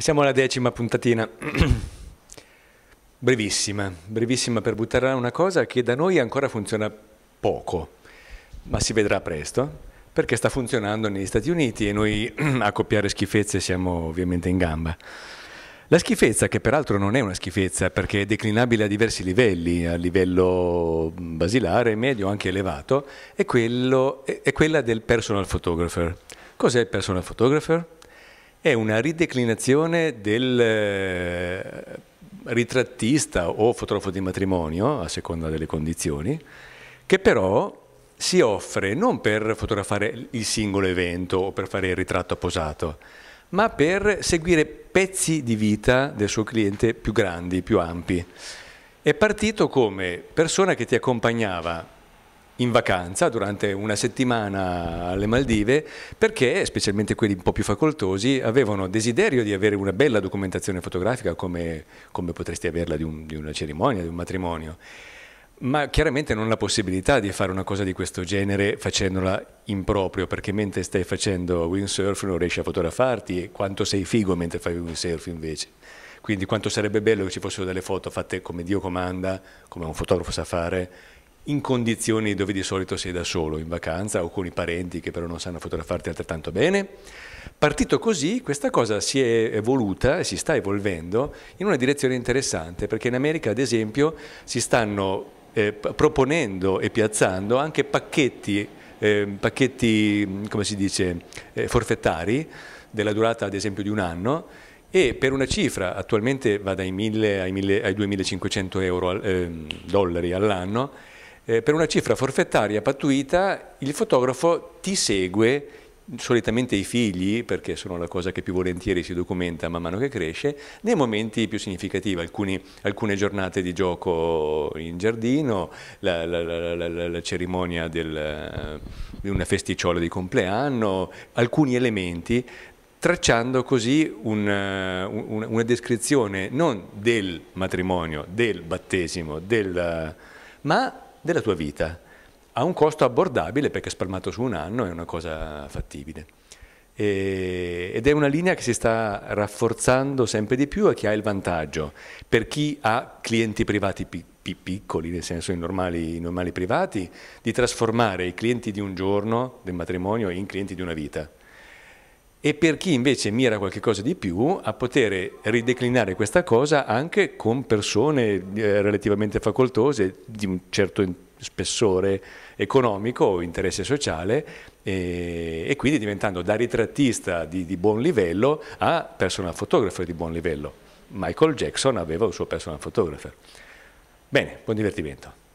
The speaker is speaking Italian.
E siamo alla decima puntatina. brevissima, brevissima per buttare una cosa che da noi ancora funziona poco, ma si vedrà presto, perché sta funzionando negli Stati Uniti e noi a copiare schifezze siamo ovviamente in gamba. La schifezza, che peraltro non è una schifezza perché è declinabile a diversi livelli, a livello basilare, medio, anche elevato, è, quello, è, è quella del personal photographer. Cos'è il personal photographer? è una rideclinazione del eh, ritrattista o fotografo di matrimonio, a seconda delle condizioni, che però si offre non per fotografare il singolo evento o per fare il ritratto posato, ma per seguire pezzi di vita del suo cliente più grandi, più ampi. È partito come persona che ti accompagnava in vacanza durante una settimana alle Maldive perché, specialmente quelli un po' più facoltosi, avevano desiderio di avere una bella documentazione fotografica come, come potresti averla di, un, di una cerimonia, di un matrimonio ma chiaramente non la possibilità di fare una cosa di questo genere facendola in proprio, perché mentre stai facendo windsurf non riesci a fotografarti e quanto sei figo mentre fai windsurf invece. Quindi quanto sarebbe bello che ci fossero delle foto fatte come Dio comanda, come un fotografo sa fare, in condizioni dove di solito sei da solo in vacanza o con i parenti che però non sanno fotografarti altrettanto bene. Partito così, questa cosa si è evoluta e si sta evolvendo in una direzione interessante, perché in America, ad esempio, si stanno eh, proponendo e piazzando anche pacchetti, eh, pacchetti come si dice, eh, forfettari, della durata ad esempio di un anno, e per una cifra attualmente va dai 1000 ai, 1000, ai 2500 euro, ehm, dollari all'anno, eh, per una cifra forfettaria pattuita il fotografo ti segue solitamente i figli, perché sono la cosa che più volentieri si documenta man mano che cresce, nei momenti più significativi, Alcuni, alcune giornate di gioco in giardino, la, la, la, la cerimonia eh, di una festicciola di compleanno, alcuni elementi, tracciando così una, eh, una, una descrizione non del matrimonio, del battesimo, del, eh, ma della tua vita a un costo abbordabile perché spalmato su un anno è una cosa fattibile. E, ed è una linea che si sta rafforzando sempre di più e che ha il vantaggio per chi ha clienti privati pi, pi, piccoli, nel senso i normali, i normali privati, di trasformare i clienti di un giorno del matrimonio in clienti di una vita e per chi invece mira qualcosa di più a poter rideclinare questa cosa anche con persone eh, relativamente facoltose di un certo spessore economico o interesse sociale e, e quindi diventando da ritrattista di, di buon livello a personal photographer di buon livello. Michael Jackson aveva un suo personal photographer. Bene, buon divertimento.